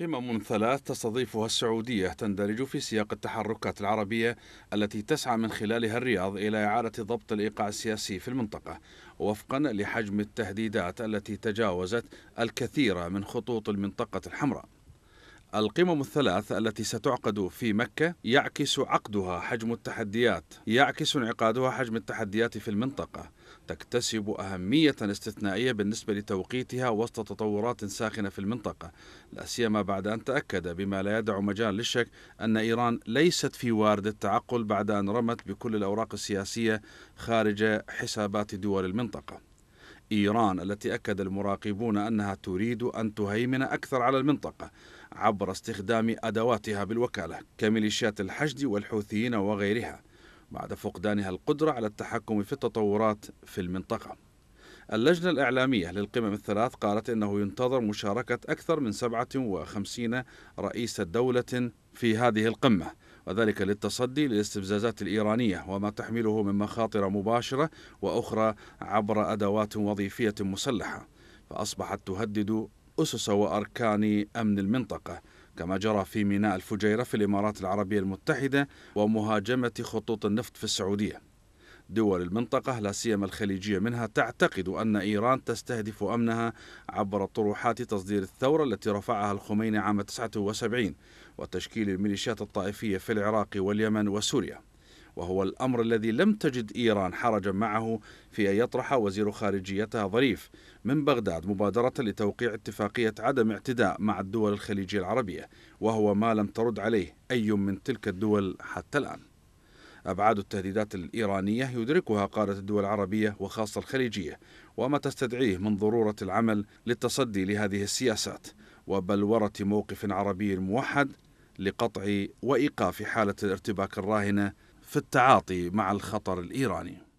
قمم ثلاث تستضيفها السعودية تندرج في سياق التحركات العربية التي تسعى من خلالها الرياض إلى إعادة ضبط الإيقاع السياسي في المنطقة وفقا لحجم التهديدات التي تجاوزت الكثير من خطوط المنطقة الحمراء القمم الثلاث التي ستعقد في مكة يعكس عقدها حجم التحديات يعكس انعقادها حجم التحديات في المنطقة تكتسب أهمية استثنائية بالنسبة لتوقيتها وسط تطورات ساخنة في المنطقة لا سيما بعد أن تأكد بما لا يدع مجال للشك أن إيران ليست في وارد التعقل بعد أن رمت بكل الأوراق السياسية خارج حسابات دول المنطقة إيران التي أكد المراقبون أنها تريد أن تهيمن أكثر على المنطقة عبر استخدام أدواتها بالوكالة كميليشيات الحشد والحوثيين وغيرها بعد فقدانها القدرة على التحكم في التطورات في المنطقة اللجنة الإعلامية للقمم الثلاث قالت إنه ينتظر مشاركة أكثر من 57 رئيس دولة في هذه القمة وذلك للتصدي للاستفزازات الإيرانية وما تحمله من مخاطر مباشرة وأخرى عبر أدوات وظيفية مسلحة فأصبحت تهدد أسس وأركان أمن المنطقة كما جرى في ميناء الفجيرة في الإمارات العربية المتحدة ومهاجمة خطوط النفط في السعودية دول المنطقة لا سيما الخليجية منها تعتقد أن إيران تستهدف أمنها عبر طروحات تصدير الثورة التي رفعها الخميني عام 79 وتشكيل الميليشيات الطائفية في العراق واليمن وسوريا وهو الأمر الذي لم تجد إيران حرجا معه في أن يطرح وزير خارجيتها ظريف من بغداد مبادرة لتوقيع اتفاقية عدم اعتداء مع الدول الخليجية العربية وهو ما لم ترد عليه أي من تلك الدول حتى الآن أبعاد التهديدات الإيرانية يدركها قادة الدول العربية وخاصة الخليجية وما تستدعيه من ضرورة العمل للتصدي لهذه السياسات وبلورة موقف عربي موحد لقطع وإيقاف حالة الارتباك الراهنة في التعاطي مع الخطر الإيراني